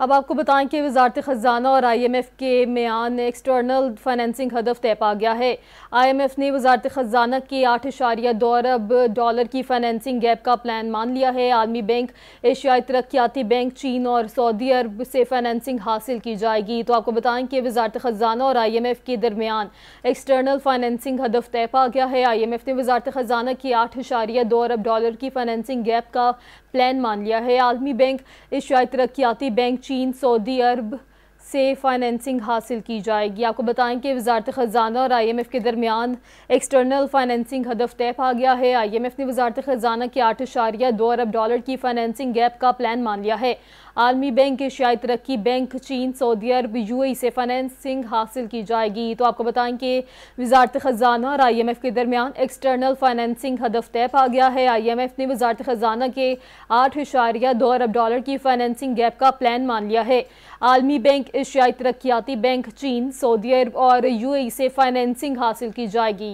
अब आपको बताएं कि वजारत ख़जाना और आई एम एफ़ के म्यान एक्सटर्नल फाइनेंसिंग हदफ तय पा गया है आई एम एफ़ ने वजारत ख़जाना के आठ इशारिया दो अरब डॉलर की फाइनेंसिंग गैप का प्लान मान लिया है आलमी बैंक एशियाई तरक्याती बैंक चीन और सऊदी अरब से फाइनेंसिंग हासिल की जाएगी तो आपको बताएं कि वजारत ख़जाना और आई एम एफ़ के दरमियान एक्सटर्नल फाइनेंसिंग हदफ तय पा गया है आई एम एफ़ ने वजारत ख़जाना की आठ इशारिया दो अरब डॉलर की फाइनेंसिंग गैप का प्लान मान लिया है आलमी बैंक एशियाई तरक्याती बैंक चीन सऊदी अरब से फाइनेंसिंग हासिल की जाएगी आपको बताएं कि वजारत ख़जाना और आई एम एफ़ के दरमियान एक्सटर्नल फाइनेंसिंग हदफ तय पा गया है आई एम एफ़ ने वजारत ख़जाना के आठ अशारिया दो अरब डॉलर की फाइनेंसिंग गैप का प्लान मान लिया है आलमी बैंक एशियाई तरक्की बैंक चीन सऊदी अरब यूएई से फाइनेंसिंग हासिल की जाएगी तो आपको बताएं कि वजारत ख़जाना और आई एम एफ़ के दरमियान एक्सटर्नल फाइनेंसिंग हदफ तय पा गया है आई एम एफ़ ने वजारत ख़जाना के आठ इशारिया दो अरब डॉलर की फाइनेंसिंग गैप का प्लान मान लिया है आलमी बैंक एशियाई तरक्याती बैंक चीन सऊदी अरब और यू से फाइनेंसिंग हासिल की जाएगी